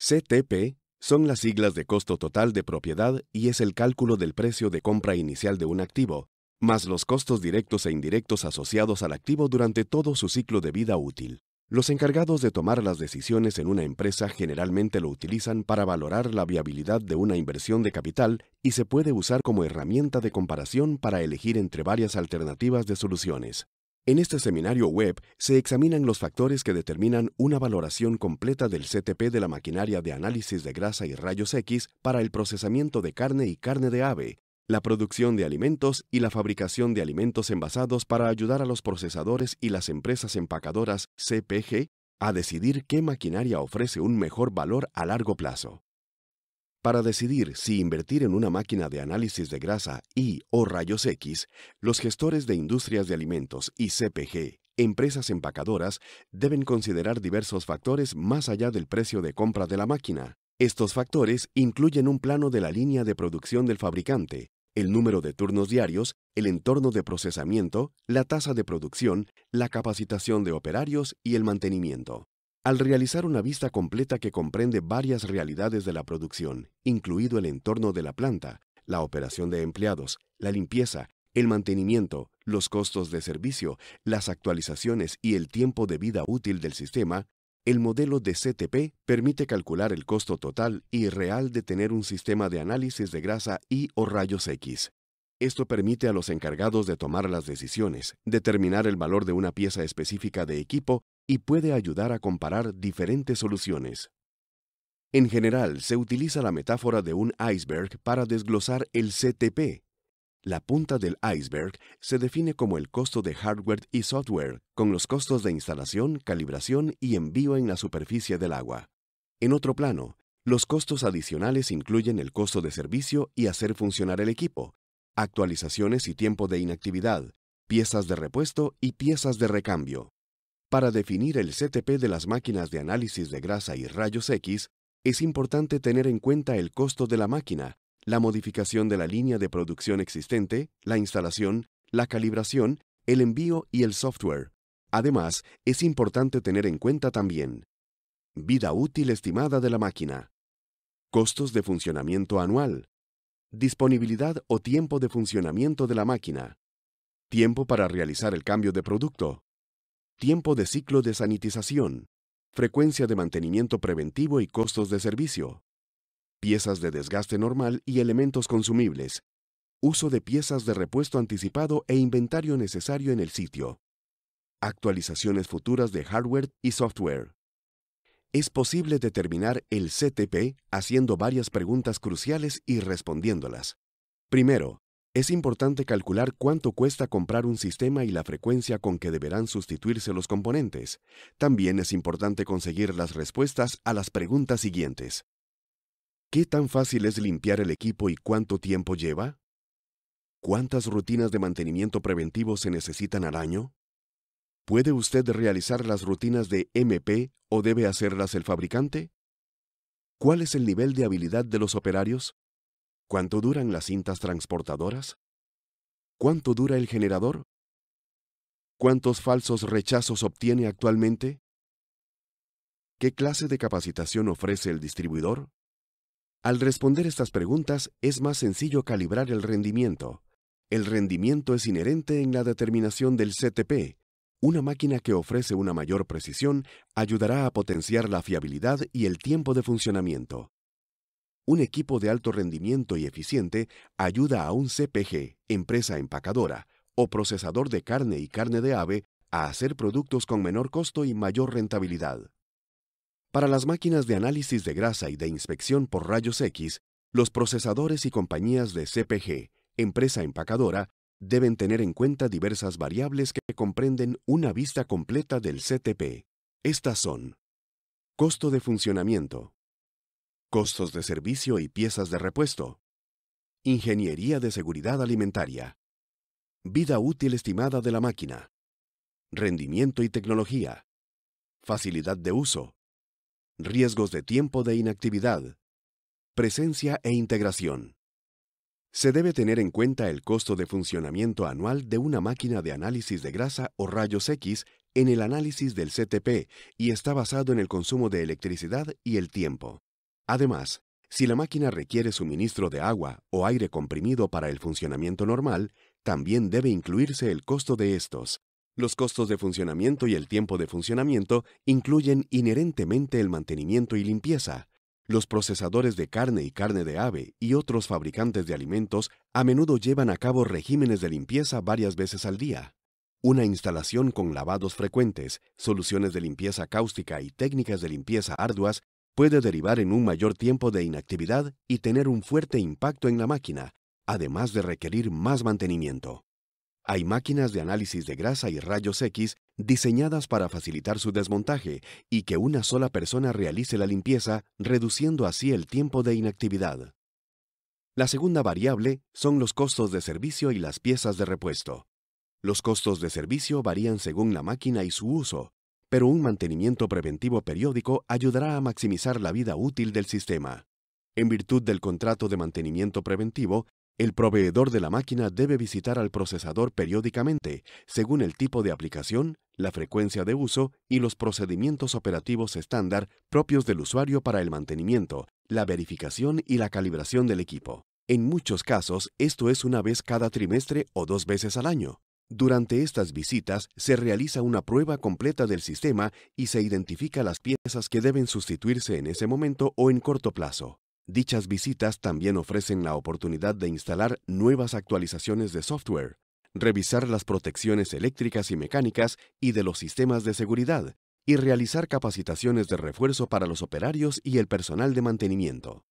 CTP son las siglas de costo total de propiedad y es el cálculo del precio de compra inicial de un activo, más los costos directos e indirectos asociados al activo durante todo su ciclo de vida útil. Los encargados de tomar las decisiones en una empresa generalmente lo utilizan para valorar la viabilidad de una inversión de capital y se puede usar como herramienta de comparación para elegir entre varias alternativas de soluciones. En este seminario web se examinan los factores que determinan una valoración completa del CTP de la maquinaria de análisis de grasa y rayos X para el procesamiento de carne y carne de ave, la producción de alimentos y la fabricación de alimentos envasados para ayudar a los procesadores y las empresas empacadoras CPG a decidir qué maquinaria ofrece un mejor valor a largo plazo. Para decidir si invertir en una máquina de análisis de grasa y o rayos X, los gestores de industrias de alimentos y CPG, empresas empacadoras, deben considerar diversos factores más allá del precio de compra de la máquina. Estos factores incluyen un plano de la línea de producción del fabricante, el número de turnos diarios, el entorno de procesamiento, la tasa de producción, la capacitación de operarios y el mantenimiento. Al realizar una vista completa que comprende varias realidades de la producción, incluido el entorno de la planta, la operación de empleados, la limpieza, el mantenimiento, los costos de servicio, las actualizaciones y el tiempo de vida útil del sistema, el modelo de CTP permite calcular el costo total y real de tener un sistema de análisis de grasa y o rayos X. Esto permite a los encargados de tomar las decisiones, determinar el valor de una pieza específica de equipo y puede ayudar a comparar diferentes soluciones. En general, se utiliza la metáfora de un iceberg para desglosar el CTP. La punta del iceberg se define como el costo de hardware y software, con los costos de instalación, calibración y envío en la superficie del agua. En otro plano, los costos adicionales incluyen el costo de servicio y hacer funcionar el equipo, actualizaciones y tiempo de inactividad, piezas de repuesto y piezas de recambio. Para definir el CTP de las máquinas de análisis de grasa y rayos X, es importante tener en cuenta el costo de la máquina, la modificación de la línea de producción existente, la instalación, la calibración, el envío y el software. Además, es importante tener en cuenta también vida útil estimada de la máquina, costos de funcionamiento anual, disponibilidad o tiempo de funcionamiento de la máquina, tiempo para realizar el cambio de producto, tiempo de ciclo de sanitización, frecuencia de mantenimiento preventivo y costos de servicio, piezas de desgaste normal y elementos consumibles, uso de piezas de repuesto anticipado e inventario necesario en el sitio, actualizaciones futuras de hardware y software. Es posible determinar el CTP haciendo varias preguntas cruciales y respondiéndolas. Primero, es importante calcular cuánto cuesta comprar un sistema y la frecuencia con que deberán sustituirse los componentes. También es importante conseguir las respuestas a las preguntas siguientes. ¿Qué tan fácil es limpiar el equipo y cuánto tiempo lleva? ¿Cuántas rutinas de mantenimiento preventivo se necesitan al año? ¿Puede usted realizar las rutinas de MP o debe hacerlas el fabricante? ¿Cuál es el nivel de habilidad de los operarios? ¿Cuánto duran las cintas transportadoras? ¿Cuánto dura el generador? ¿Cuántos falsos rechazos obtiene actualmente? ¿Qué clase de capacitación ofrece el distribuidor? Al responder estas preguntas es más sencillo calibrar el rendimiento. El rendimiento es inherente en la determinación del CTP. Una máquina que ofrece una mayor precisión ayudará a potenciar la fiabilidad y el tiempo de funcionamiento un equipo de alto rendimiento y eficiente ayuda a un CPG, empresa empacadora, o procesador de carne y carne de ave a hacer productos con menor costo y mayor rentabilidad. Para las máquinas de análisis de grasa y de inspección por rayos X, los procesadores y compañías de CPG, empresa empacadora, deben tener en cuenta diversas variables que comprenden una vista completa del CTP. Estas son costo de funcionamiento, costos de servicio y piezas de repuesto, ingeniería de seguridad alimentaria, vida útil estimada de la máquina, rendimiento y tecnología, facilidad de uso, riesgos de tiempo de inactividad, presencia e integración. Se debe tener en cuenta el costo de funcionamiento anual de una máquina de análisis de grasa o rayos X en el análisis del CTP y está basado en el consumo de electricidad y el tiempo. Además, si la máquina requiere suministro de agua o aire comprimido para el funcionamiento normal, también debe incluirse el costo de estos. Los costos de funcionamiento y el tiempo de funcionamiento incluyen inherentemente el mantenimiento y limpieza. Los procesadores de carne y carne de ave y otros fabricantes de alimentos a menudo llevan a cabo regímenes de limpieza varias veces al día. Una instalación con lavados frecuentes, soluciones de limpieza cáustica y técnicas de limpieza arduas puede derivar en un mayor tiempo de inactividad y tener un fuerte impacto en la máquina, además de requerir más mantenimiento. Hay máquinas de análisis de grasa y rayos X diseñadas para facilitar su desmontaje y que una sola persona realice la limpieza, reduciendo así el tiempo de inactividad. La segunda variable son los costos de servicio y las piezas de repuesto. Los costos de servicio varían según la máquina y su uso, pero un mantenimiento preventivo periódico ayudará a maximizar la vida útil del sistema. En virtud del contrato de mantenimiento preventivo, el proveedor de la máquina debe visitar al procesador periódicamente, según el tipo de aplicación, la frecuencia de uso y los procedimientos operativos estándar propios del usuario para el mantenimiento, la verificación y la calibración del equipo. En muchos casos, esto es una vez cada trimestre o dos veces al año. Durante estas visitas se realiza una prueba completa del sistema y se identifica las piezas que deben sustituirse en ese momento o en corto plazo. Dichas visitas también ofrecen la oportunidad de instalar nuevas actualizaciones de software, revisar las protecciones eléctricas y mecánicas y de los sistemas de seguridad, y realizar capacitaciones de refuerzo para los operarios y el personal de mantenimiento.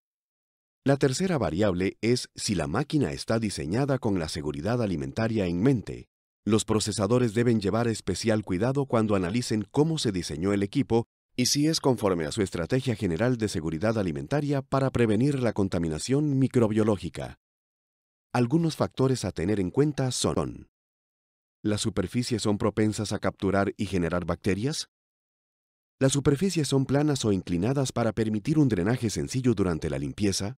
La tercera variable es si la máquina está diseñada con la seguridad alimentaria en mente, los procesadores deben llevar especial cuidado cuando analicen cómo se diseñó el equipo y si es conforme a su estrategia general de seguridad alimentaria para prevenir la contaminación microbiológica. Algunos factores a tener en cuenta son ¿Las superficies son propensas a capturar y generar bacterias? ¿Las superficies son planas o inclinadas para permitir un drenaje sencillo durante la limpieza?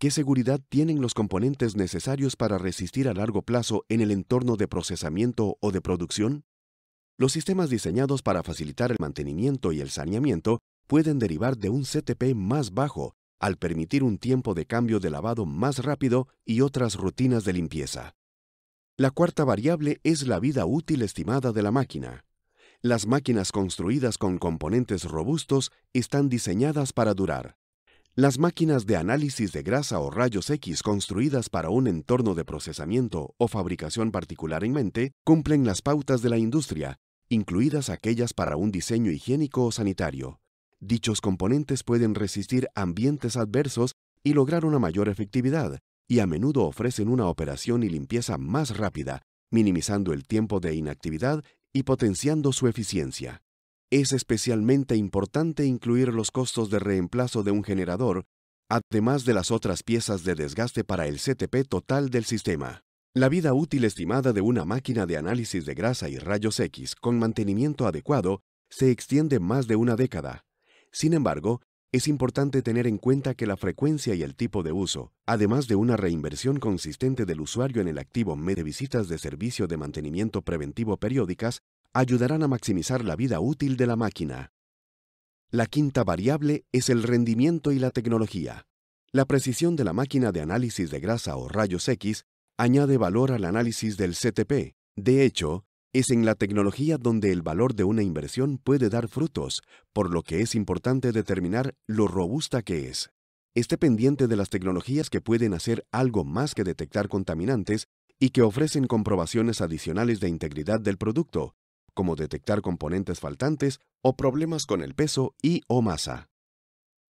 ¿Qué seguridad tienen los componentes necesarios para resistir a largo plazo en el entorno de procesamiento o de producción? Los sistemas diseñados para facilitar el mantenimiento y el saneamiento pueden derivar de un CTP más bajo al permitir un tiempo de cambio de lavado más rápido y otras rutinas de limpieza. La cuarta variable es la vida útil estimada de la máquina. Las máquinas construidas con componentes robustos están diseñadas para durar. Las máquinas de análisis de grasa o rayos X construidas para un entorno de procesamiento o fabricación particular en mente cumplen las pautas de la industria, incluidas aquellas para un diseño higiénico o sanitario. Dichos componentes pueden resistir ambientes adversos y lograr una mayor efectividad, y a menudo ofrecen una operación y limpieza más rápida, minimizando el tiempo de inactividad y potenciando su eficiencia es especialmente importante incluir los costos de reemplazo de un generador, además de las otras piezas de desgaste para el CTP total del sistema. La vida útil estimada de una máquina de análisis de grasa y rayos X con mantenimiento adecuado se extiende más de una década. Sin embargo, es importante tener en cuenta que la frecuencia y el tipo de uso, además de una reinversión consistente del usuario en el activo de visitas de servicio de mantenimiento preventivo periódicas, ayudarán a maximizar la vida útil de la máquina. La quinta variable es el rendimiento y la tecnología. La precisión de la máquina de análisis de grasa o rayos X añade valor al análisis del CTP. De hecho, es en la tecnología donde el valor de una inversión puede dar frutos, por lo que es importante determinar lo robusta que es. Esté pendiente de las tecnologías que pueden hacer algo más que detectar contaminantes y que ofrecen comprobaciones adicionales de integridad del producto, como detectar componentes faltantes o problemas con el peso y o masa.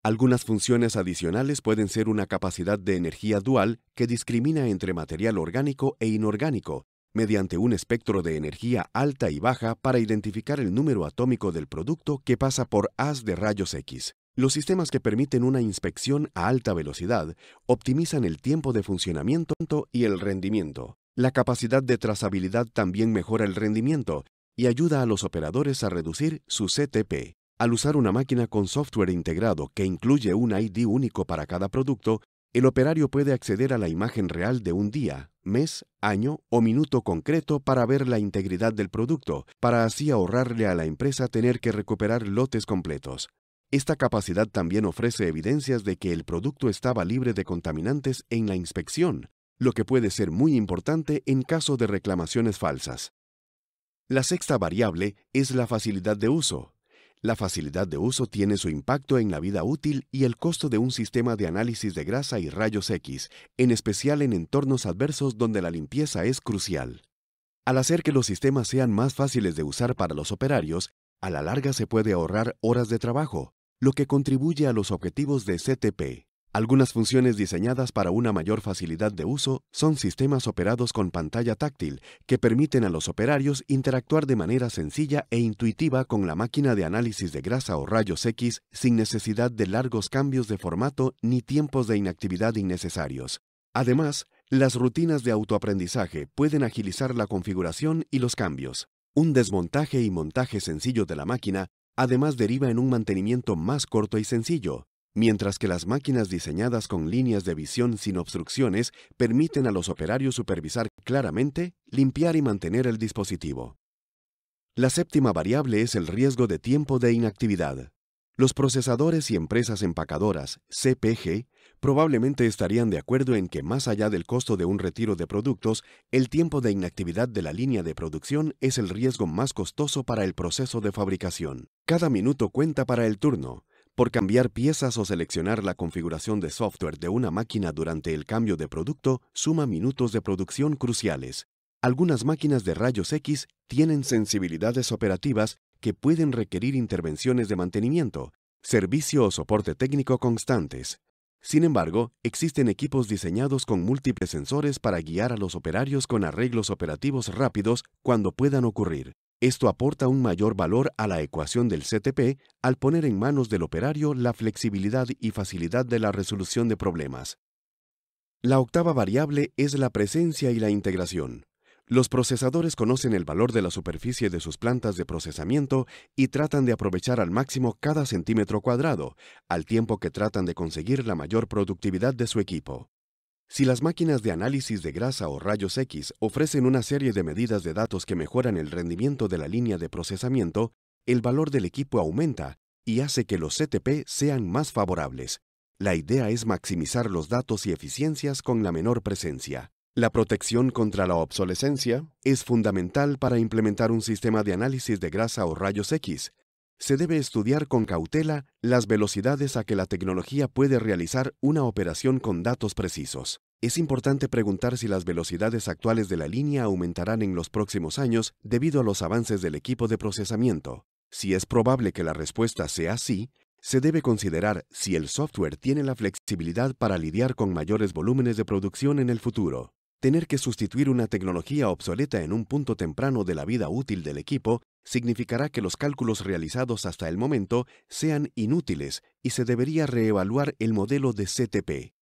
Algunas funciones adicionales pueden ser una capacidad de energía dual que discrimina entre material orgánico e inorgánico, mediante un espectro de energía alta y baja para identificar el número atómico del producto que pasa por haz de rayos X. Los sistemas que permiten una inspección a alta velocidad optimizan el tiempo de funcionamiento y el rendimiento. La capacidad de trazabilidad también mejora el rendimiento, y ayuda a los operadores a reducir su CTP. Al usar una máquina con software integrado que incluye un ID único para cada producto, el operario puede acceder a la imagen real de un día, mes, año o minuto concreto para ver la integridad del producto, para así ahorrarle a la empresa tener que recuperar lotes completos. Esta capacidad también ofrece evidencias de que el producto estaba libre de contaminantes en la inspección, lo que puede ser muy importante en caso de reclamaciones falsas. La sexta variable es la facilidad de uso. La facilidad de uso tiene su impacto en la vida útil y el costo de un sistema de análisis de grasa y rayos X, en especial en entornos adversos donde la limpieza es crucial. Al hacer que los sistemas sean más fáciles de usar para los operarios, a la larga se puede ahorrar horas de trabajo, lo que contribuye a los objetivos de CTP. Algunas funciones diseñadas para una mayor facilidad de uso son sistemas operados con pantalla táctil que permiten a los operarios interactuar de manera sencilla e intuitiva con la máquina de análisis de grasa o rayos X sin necesidad de largos cambios de formato ni tiempos de inactividad innecesarios. Además, las rutinas de autoaprendizaje pueden agilizar la configuración y los cambios. Un desmontaje y montaje sencillo de la máquina además deriva en un mantenimiento más corto y sencillo, mientras que las máquinas diseñadas con líneas de visión sin obstrucciones permiten a los operarios supervisar claramente, limpiar y mantener el dispositivo. La séptima variable es el riesgo de tiempo de inactividad. Los procesadores y empresas empacadoras, CPG, probablemente estarían de acuerdo en que más allá del costo de un retiro de productos, el tiempo de inactividad de la línea de producción es el riesgo más costoso para el proceso de fabricación. Cada minuto cuenta para el turno, por cambiar piezas o seleccionar la configuración de software de una máquina durante el cambio de producto suma minutos de producción cruciales. Algunas máquinas de rayos X tienen sensibilidades operativas que pueden requerir intervenciones de mantenimiento, servicio o soporte técnico constantes. Sin embargo, existen equipos diseñados con múltiples sensores para guiar a los operarios con arreglos operativos rápidos cuando puedan ocurrir. Esto aporta un mayor valor a la ecuación del CTP al poner en manos del operario la flexibilidad y facilidad de la resolución de problemas. La octava variable es la presencia y la integración. Los procesadores conocen el valor de la superficie de sus plantas de procesamiento y tratan de aprovechar al máximo cada centímetro cuadrado, al tiempo que tratan de conseguir la mayor productividad de su equipo. Si las máquinas de análisis de grasa o rayos X ofrecen una serie de medidas de datos que mejoran el rendimiento de la línea de procesamiento, el valor del equipo aumenta y hace que los CTP sean más favorables. La idea es maximizar los datos y eficiencias con la menor presencia. La protección contra la obsolescencia es fundamental para implementar un sistema de análisis de grasa o rayos X, se debe estudiar con cautela las velocidades a que la tecnología puede realizar una operación con datos precisos. Es importante preguntar si las velocidades actuales de la línea aumentarán en los próximos años debido a los avances del equipo de procesamiento. Si es probable que la respuesta sea sí, se debe considerar si el software tiene la flexibilidad para lidiar con mayores volúmenes de producción en el futuro. Tener que sustituir una tecnología obsoleta en un punto temprano de la vida útil del equipo significará que los cálculos realizados hasta el momento sean inútiles y se debería reevaluar el modelo de CTP.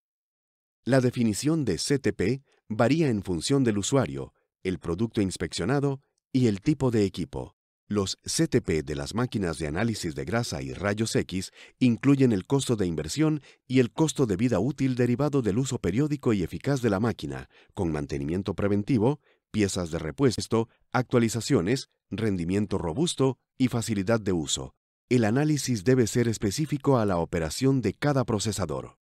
La definición de CTP varía en función del usuario, el producto inspeccionado y el tipo de equipo. Los CTP de las máquinas de análisis de grasa y rayos X incluyen el costo de inversión y el costo de vida útil derivado del uso periódico y eficaz de la máquina, con mantenimiento preventivo, piezas de repuesto, actualizaciones, rendimiento robusto y facilidad de uso. El análisis debe ser específico a la operación de cada procesador.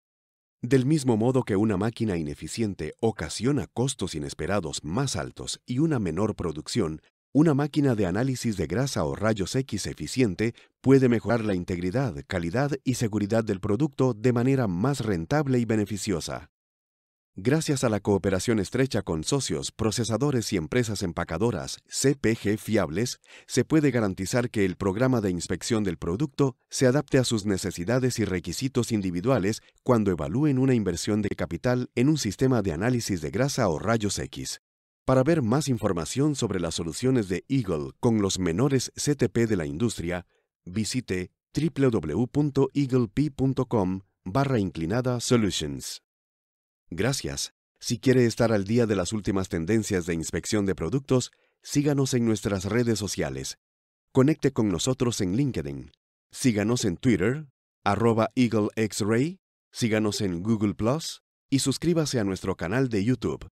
Del mismo modo que una máquina ineficiente ocasiona costos inesperados más altos y una menor producción, una máquina de análisis de grasa o rayos X eficiente puede mejorar la integridad, calidad y seguridad del producto de manera más rentable y beneficiosa. Gracias a la cooperación estrecha con socios, procesadores y empresas empacadoras CPG fiables, se puede garantizar que el programa de inspección del producto se adapte a sus necesidades y requisitos individuales cuando evalúen una inversión de capital en un sistema de análisis de grasa o rayos X. Para ver más información sobre las soluciones de Eagle con los menores CTP de la industria, visite www.eagleP.com barra inclinada solutions. Gracias. Si quiere estar al día de las últimas tendencias de inspección de productos, síganos en nuestras redes sociales. Conecte con nosotros en LinkedIn. Síganos en Twitter, arroba X-Ray, síganos en Google y suscríbase a nuestro canal de YouTube.